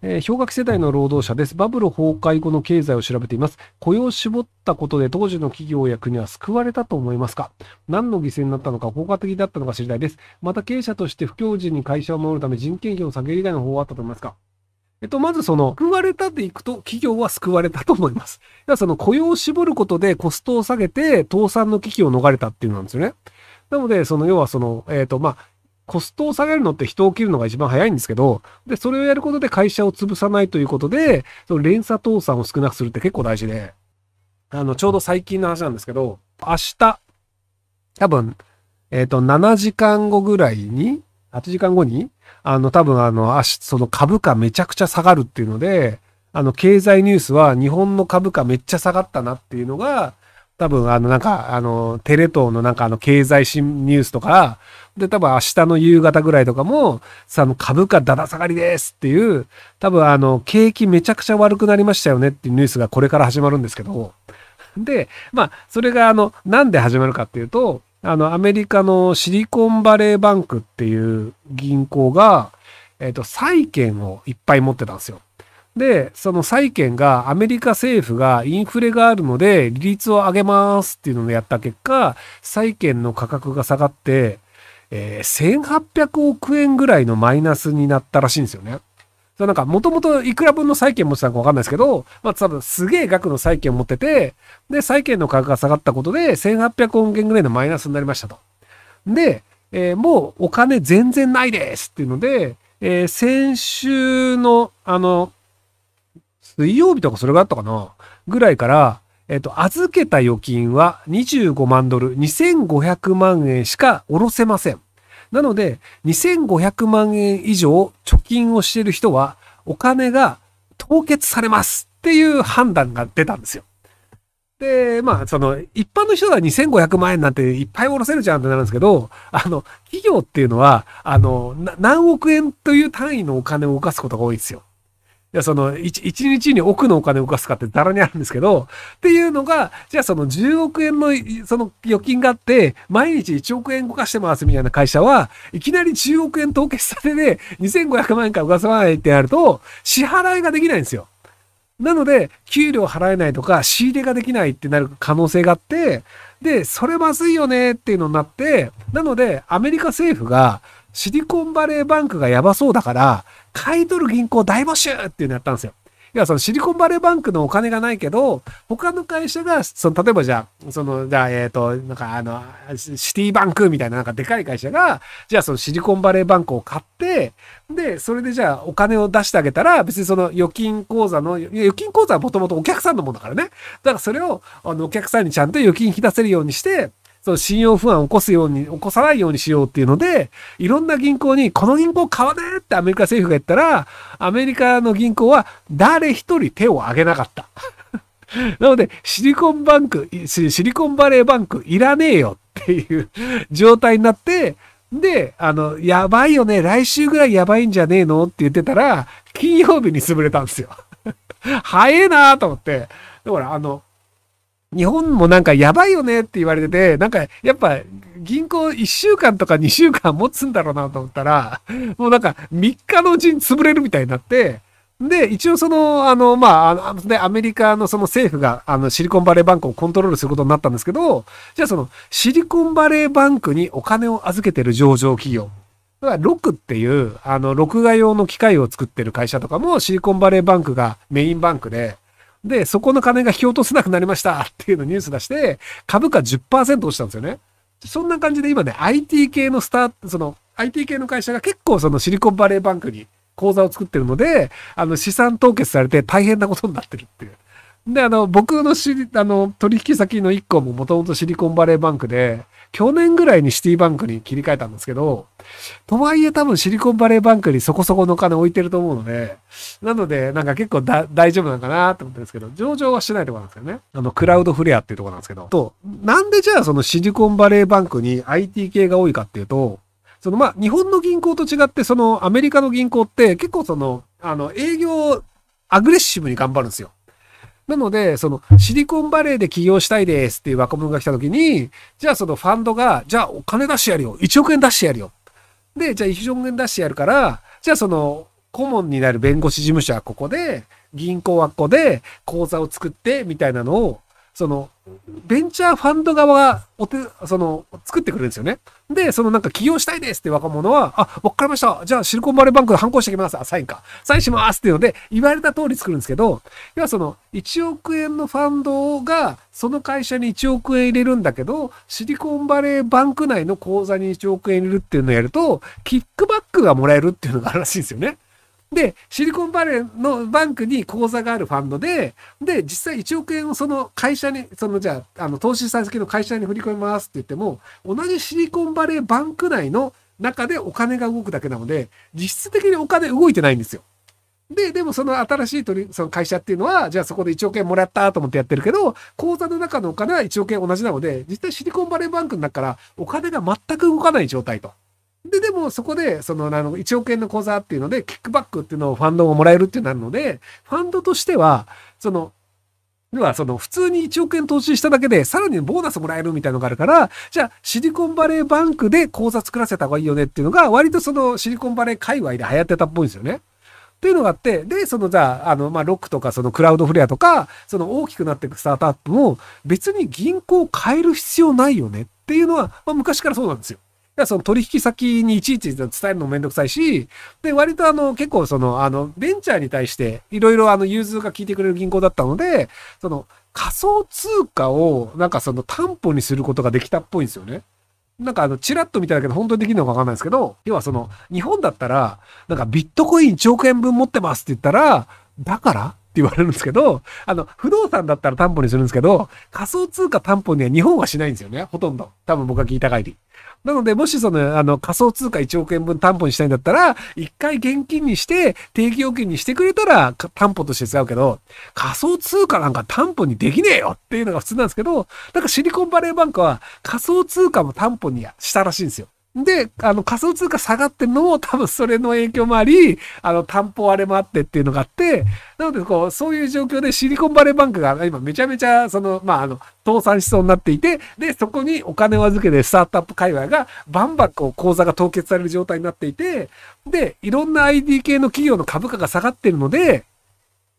えー、氷河期世代の労働者です。バブル崩壊後の経済を調べています。雇用を絞ったことで当時の企業や国は救われたと思いますか何の犠牲になったのか、効果的だったのか知りたいです。また経営者として不況時に会社を守るため人件費を下げる以外の方法はあったと思いますかえっと、まずその、救われたでいくと、企業は救われたと思います。いや、その雇用を絞ることでコストを下げて、倒産の危機を逃れたっていうのなんですよね。なので、その、要はその、えっ、ー、と、まあ、コストを下げるのって人を切るのが一番早いんですけど、で、それをやることで会社を潰さないということで、その連鎖倒産を少なくするって結構大事で、あの、ちょうど最近の話なんですけど、明日、多分、えっ、ー、と、7時間後ぐらいに、8時間後に、あの、多分あの、その株価めちゃくちゃ下がるっていうので、あの、経済ニュースは日本の株価めっちゃ下がったなっていうのが、多分あの、なんか、あの、テレ東のなんかあの、経済新ニュースとか、で、多分明日の夕方ぐらいとかも、その株価だだ下がりですっていう、多分あの、景気めちゃくちゃ悪くなりましたよねっていうニュースがこれから始まるんですけど、で、まあ、それがあの、なんで始まるかっていうと、あの、アメリカのシリコンバレーバンクっていう銀行が、えっ、と、債券をいっぱい持ってたんですよ。で、その債券がアメリカ政府がインフレがあるので利率を上げますっていうのをやった結果、債券の価格が下がって、えー、1800億円ぐらいのマイナスになったらしいんですよね。そなんか、もともといくら分の債権持ってたのかわかんないですけど、まあ、多分すげえ額の債権を持ってて、で、債券の価格が下がったことで、1800億円ぐらいのマイナスになりましたと。で、えー、もうお金全然ないですっていうので、えー、先週の、あの、水曜日とかそれがあったかなぐらいから、えっと、預けた預金は25万ドル、2500万円しか下ろせません。なので、2500万円以上貯金をしている人は、お金が凍結されますっていう判断が出たんですよ。で、まあ、その、一般の人が2500万円なんていっぱい下ろせるじゃんってなるんですけど、あの、企業っていうのは、あの、何億円という単位のお金を動かすことが多いんですよ。じその1、日に億のお金を動かすかってざらにあるんですけど、っていうのが、じゃあその10億円のその預金があって、毎日1億円動かしてますみたいな会社は、いきなり10億円凍結されて、2500万円から動かさないってやると、支払いができないんですよ。なので、給料払えないとか、仕入れができないってなる可能性があって、で、それまずいよねっていうのになって、なので、アメリカ政府が、シリコンバレーバンクがやばそうだから、買い取る銀行大募集っていうのやったんですよ。要はそのシリコンバレーバンクのお金がないけど、他の会社が、その例えばじゃあ、その、じゃあ、えっ、ー、と、なんかあの、シティバンクみたいななんかでかい会社が、じゃあそのシリコンバレーバンクを買って、で、それでじゃあお金を出してあげたら、別にその預金口座の、預金口座はもともとお客さんのものだからね。だからそれを、あの、お客さんにちゃんと預金引き出せるようにして、その信用不安を起こすように、起こさないようにしようっていうので、いろんな銀行に、この銀行買わねえってアメリカ政府が言ったら、アメリカの銀行は誰一人手を挙げなかった。なので、シリコンバンク、シリコンバレーバンクいらねえよっていう 状態になって、で、あの、やばいよね、来週ぐらいやばいんじゃねえのって言ってたら、金曜日に潰れたんですよ。早えなと思って。だから、あの、日本もなんかやばいよねって言われてて、なんかやっぱ銀行1週間とか2週間持つんだろうなと思ったら、もうなんか3日のうちに潰れるみたいになって、で、一応その、あの、まあ、あの、で、アメリカのその政府が、あの、シリコンバレーバンクをコントロールすることになったんですけど、じゃあその、シリコンバレーバンクにお金を預けてる上場企業。だから、ロックっていう、あの、録画用の機械を作ってる会社とかも、シリコンバレーバンクがメインバンクで、で、そこの金が引き落とせなくなりましたっていうのニュース出して、株価10%落ちたんですよね。そんな感じで今ね、IT 系のスタート、その IT 系の会社が結構そのシリコンバレーバンクに口座を作ってるので、あの資産凍結されて大変なことになってるっていう。で、あの、僕のし、あの、取引先の1個ももともとシリコンバレーバンクで、去年ぐらいにシティバンクに切り替えたんですけど、とはいえ多分シリコンバレーバンクにそこそこの金置いてると思うので、なので、なんか結構大丈夫なのかなって思ってるんですけど、上場はしてないとこなんですよね。あの、クラウドフレアっていうとこなんですけど、と、なんでじゃあそのシリコンバレーバンクに IT 系が多いかっていうと、そのまあ、日本の銀行と違って、そのアメリカの銀行って結構その、あの、営業アグレッシブに頑張るんですよ。なので、そのシリコンバレーで起業したいですっていう若者が来た時に、じゃあそのファンドが、じゃあお金出してやるよ。1億円出してやるよ。で、じゃあ1億円出してやるから、じゃあその顧問になる弁護士事務所はここで、銀行はここで口座を作ってみたいなのをその、ベンチャーファンド側が、おて、その、作ってくれるんですよね。で、そのなんか起業したいですって若者は、あ、わかりました。じゃあシリコンバレーバンクで反抗してきます。あ、サインか。サインしますっていうので、言われた通り作るんですけど、要はその、1億円のファンドが、その会社に1億円入れるんだけど、シリコンバレーバンク内の口座に1億円入れるっていうのをやると、キックバックがもらえるっていうのがあるらしいんですよね。で、シリコンバレーのバンクに口座があるファンドで、で、実際1億円をその会社に、そのじゃあ、あの、投資先の会社に振り込みますって言っても、同じシリコンバレーバンク内の中でお金が動くだけなので、実質的にお金動いてないんですよ。で、でもその新しい取その会社っていうのは、じゃあそこで1億円もらったと思ってやってるけど、口座の中のお金は1億円同じなので、実際シリコンバレーバンクの中からお金が全く動かない状態と。で、でもそこで、その、あの、1億円の口座っていうので、キックバックっていうのをファンドがもらえるってなるので、ファンドとしては、その、要はその普通に1億円投資しただけでさらにボーナスもらえるみたいのがあるから、じゃあシリコンバレーバンクで口座作らせた方がいいよねっていうのが割とそのシリコンバレー界隈で流行ってたっぽいんですよね。っていうのがあって、で、そのじゃあ、あの、まロックとか、そのクラウドフレアとか、その大きくなっていくスタートアップも、別に銀行を変える必要ないよねっていうのは、まあ、昔からそうなんですよ。らその取引先にいちいち伝えるのもめんどくさいし、で、割とあの、結構その、あの、ベンチャーに対して、いろいろあの、融通が効いてくれる銀行だったので、その、仮想通貨を、なんかその、担保にすることができたっぽいんですよね。なんかあの、チラッと見ただけど、本当にできるのかわかんないですけど、要はその、日本だったら、なんかビットコイン1億円分持ってますって言ったら、だからって言われるんですけど、あの、不動産だったら担保にするんですけど、仮想通貨担保には日本はしないんですよね。ほとんど。多分僕が聞いた限り。なので、もしその、あの、仮想通貨1億円分担保にしたいんだったら、一回現金にして、定期預金にしてくれたら、担保として使うけど、仮想通貨なんか担保にできねえよっていうのが普通なんですけど、なんかシリコンバレーバンクは仮想通貨も担保にしたらしいんですよ。で、あの、仮想通貨下がってるのも多分それの影響もあり、あの、担保割れもあってっていうのがあって、なので、こう、そういう状況でシリコンバレーバンクが今めちゃめちゃ、その、まあ、あの、倒産しそうになっていて、で、そこにお金を預けてスタートアップ界隈がバンバンこう、口座が凍結される状態になっていて、で、いろんな ID 系の企業の株価が下がってるので、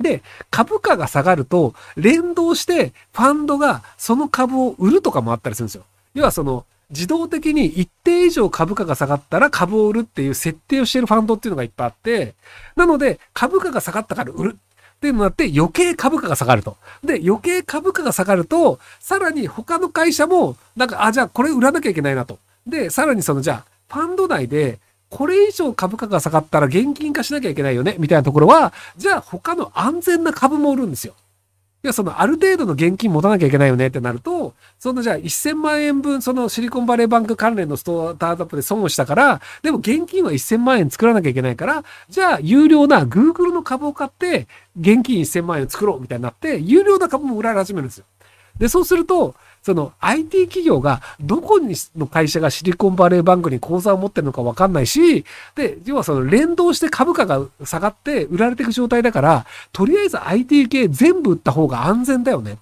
で、株価が下がると、連動して、ファンドがその株を売るとかもあったりするんですよ。要はその、自動的に一定以上株価が下がったら株を売るっていう設定をしているファンドっていうのがいっぱいあって、なので株価が下がったから売るっていうのがあって余計株価が下がると。で、余計株価が下がると、さらに他の会社も、なんか、あ、じゃあこれ売らなきゃいけないなと。で、さらにその、じゃあ、ファンド内で、これ以上株価が下がったら現金化しなきゃいけないよね、みたいなところは、じゃあ他の安全な株も売るんですよ。いはそのある程度の現金持たなきゃいけないよねってなると、そのじゃあ1000万円分、そのシリコンバレーバンク関連のスタートアップで損をしたから、でも現金は1000万円作らなきゃいけないから、じゃあ有料な Google の株を買って、現金1000万円作ろうみたいになって、有料な株も売られ始めるんですよ。で、そうすると、その IT 企業がどこにの会社がシリコンバレーバンクに口座を持ってるのかわかんないし、で、要はその連動して株価が下がって売られていく状態だから、とりあえず IT 系全部売った方が安全だよね。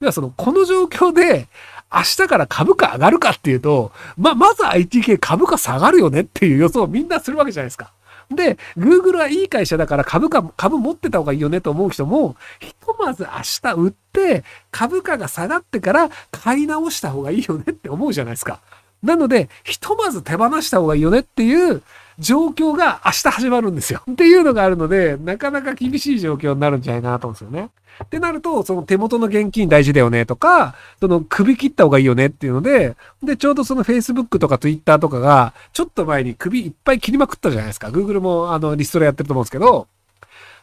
要はその、この状況で、明日から株価上がるかっていうと、ままず IT 系株価下がるよねっていう予想をみんなするわけじゃないですか。で、Google はいい会社だから株価、株持ってた方がいいよねと思う人も、ひとまず明日売って、株価が下がってから買い直した方がいいよねって思うじゃないですか。なので、ひとまず手放した方がいいよねっていう状況が明日始まるんですよ。っていうのがあるので、なかなか厳しい状況になるんじゃないかなと思うんですよね。ってなると、その手元の現金大事だよねとか、その首切った方がいいよねっていうので、で、ちょうどその Facebook とか Twitter とかが、ちょっと前に首いっぱい切りまくったじゃないですか。Google もあのリストラやってると思うんですけど、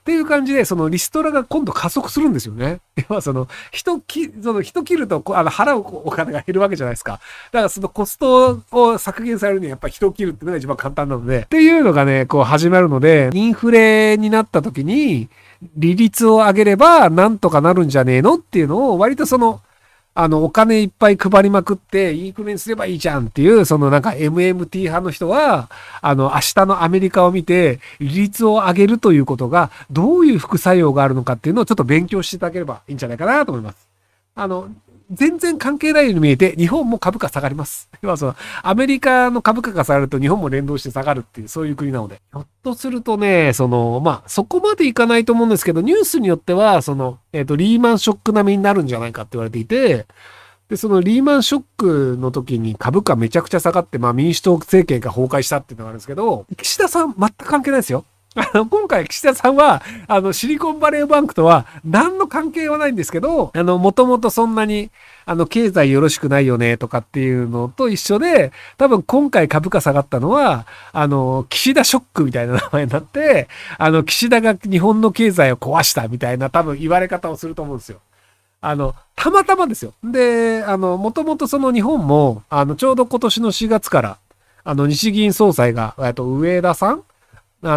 っていう感じで、そのリストラが今度加速するんですよね。要はその、人き、その人切ると、あの、払うお金が減るわけじゃないですか。だからそのコストを削減されるにはやっぱ人切るっていうのが一番簡単なので、っていうのがね、こう始まるので、インフレになった時に、利率を上げればなんとかなるんじゃねえのっていうのを割とその、あの、お金いっぱい配りまくって、インフレにすればいいじゃんっていう、そのなんか MMT 派の人は、あの、明日のアメリカを見て、利率を上げるということが、どういう副作用があるのかっていうのをちょっと勉強していただければいいんじゃないかなと思います。あの、全然関係ないように見えて、日本も株価下がります。要 はその、アメリカの株価が下がると日本も連動して下がるっていう、そういう国なので。ひょっとするとね、その、まあ、そこまでいかないと思うんですけど、ニュースによっては、その、えっ、ー、と、リーマンショック並みになるんじゃないかって言われていて、で、そのリーマンショックの時に株価めちゃくちゃ下がって、まあ民主党政権が崩壊したっていうのがあるんですけど、岸田さん全く関係ないですよ。あの、今回、岸田さんは、あの、シリコンバレーバンクとは、何の関係はないんですけど、あの、もともとそんなに、あの、経済よろしくないよね、とかっていうのと一緒で、多分今回株価下がったのは、あの、岸田ショックみたいな名前になって、あの、岸田が日本の経済を壊したみたいな、多分言われ方をすると思うんですよ。あの、たまたまですよ。で、あの、もともとその日本も、あの、ちょうど今年の4月から、あの、日銀総裁が、えっと、上田さん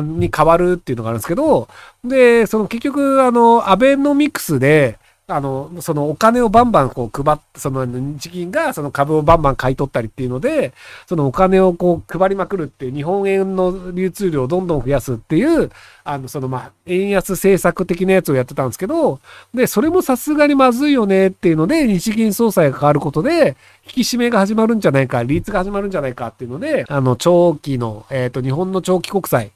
に変わるっていうのがあるんですけど、で、その結局、あの、アベノミクスで、あの、そのお金をバンバンこう配って、その日銀がその株をバンバン買い取ったりっていうので、そのお金をこう配りまくるっていう日本円の流通量をどんどん増やすっていう、あの、そのま円安政策的なやつをやってたんですけど、で、それもさすがにまずいよねっていうので、日銀総裁が変わることで、引き締めが始まるんじゃないか、利率が始まるんじゃないかっていうので、あの、長期の、えっ、と、日本の長期国債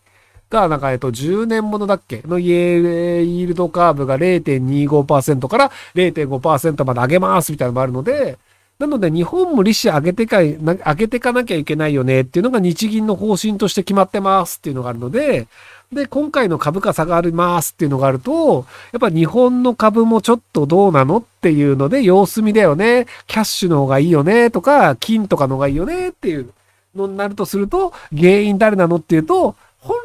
が、なんか、えっと、10年ものだっけのイールドカーブが0.25%から0.5%まで上げますみたいなのもあるので、なので日本も利子上げてか、い、上げてかなきゃいけないよねっていうのが日銀の方針として決まってますっていうのがあるので、で、今回の株価下がりますっていうのがあると、やっぱ日本の株もちょっとどうなのっていうので、様子見だよね。キャッシュの方がいいよねとか、金とかの方がいいよねっていうのになるとすると、原因誰なのっていうと、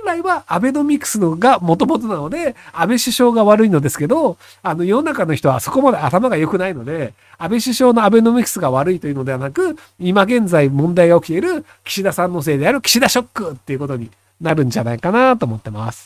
来はアベノミクスのが元々なので、安倍首相が悪いのですけど、あの世の中の人はそこまで頭が良くないので、安倍首相のアベノミクスが悪いというのではなく、今現在問題が起きている岸田さんのせいである岸田ショックっていうことになるんじゃないかなと思ってます。